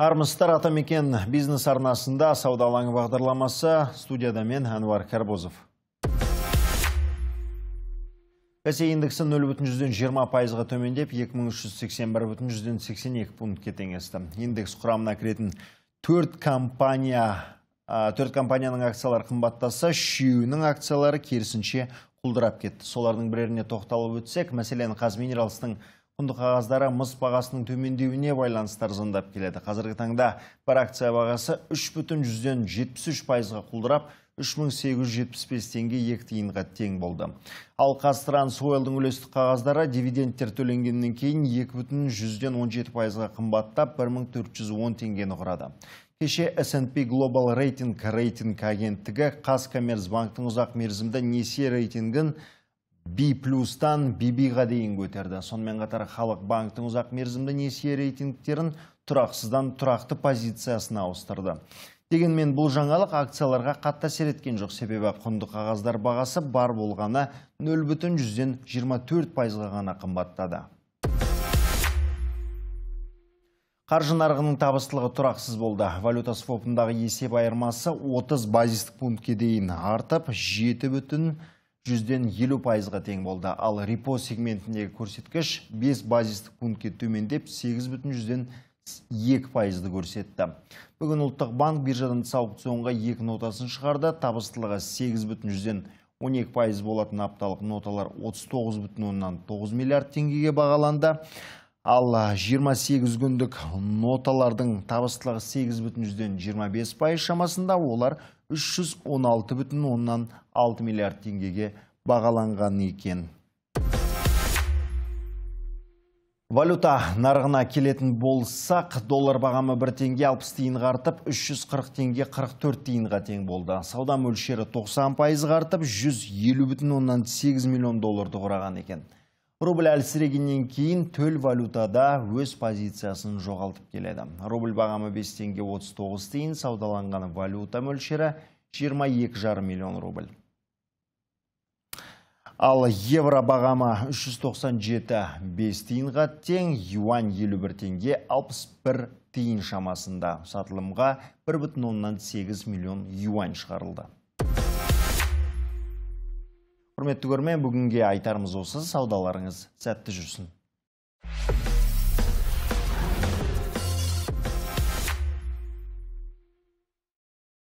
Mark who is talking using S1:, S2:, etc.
S1: Армыстар атамекен бизнес арнасында сауда алаңы бағдарламасы студияда мен Әнуар Кәрбозов. Кәсе индексі 0,20 пайызға төмендеп, 2381,82 пунктке теңесті. Индекс құрамына кіретін 4 компания, 4 компанияның акциялары қымбаттаса, үшеуінің акциялары керісінше құлдырап кетті. Солардың біреріне тоқталып өтсек, мәселен, Қазминералстың құнды қағаздары мыс бағасының төмендеуіне байланысты арзандап келеді. Қазіргі таңда бір акция бағасы үш бүтін жүзден жетпіс үш пайызға құлдырап, үш мың сегіз жүз жетпіс бес теңге екі тиынға тең болды. Ал қазтрансойлдың үлестік қағаздары дивидендтер төленгеннен кейін екі бүтін жүзден он жеті пайызға қымбаттап бір мың төрт жүз он теңгені құрады. Кеше S&P Global Rating рейтинг агенттігі Қазкоммерцбанктың ұзақ мерзімді несие рейтингін Би плюстан BB-ға дейін көтерді. Сонымен қатар Халық банктің ұзақ мерзімді несие рейтингтерін тұрақсыздан тұрақты позициясына ауыстырды. Дегенмен бұл жаңалық акцияларға қатты әсер еткен жоқ себебі құнды қағаздар бағасы бар болғаны 0,24 пайызға ғана қымбаттады. Қаржы нарығының табыстылығы тұрақсыз болды. Валюта свопындағы есеп айырмасы 30 базистік пунктке дейін артып, 7 бүтін жүзден елу пайызға тең болды ал репо сегментіндегі көрсеткіш 5 базистік пунктке төмендеп сегіз бүтін жүзден екі пайызды көрсетті бүгін ұлттық банк биржадан тыс аукционға екі нотасын шығарды табыстылығы сегіз бүтін жүзден он екі пайыз болатын апталық ноталар 39 бүтін оннан тоғыз миллиард теңгеге бағаланды ал 28 күндік ноталардың табыстылығы сегіз бүтін жүзден жиырма бес пайыз шамасында олар 316 бүтін оннан 6 миллиард теңгеге бағаланған екен валюта нарығына келетін болсақ доллар бағамы 1 тенге 60 тейін ғартып, 340 тенге 44 тиынға ғатен болды сауда мөлшері 90 пайыз ғартып, 150 бүтін оннан 8 миллион долларды құраған екен Рубль әлсірегеннен кейін төл валютада өз позициясын жоғалтып келеді. Рубль бағамы 5 тенге 39 тейін саудаланған валюта мөлшері 22,5 миллион рубль. Ал евро бағамы 397,5 тиынға тең, юан 51 тенге 61 тейін шамасында. Сатылымға 1,8 миллион юань шығарылды құрметті көрмен бүгінге айтарымыз осы саудаларыңыз сәтті жүрсін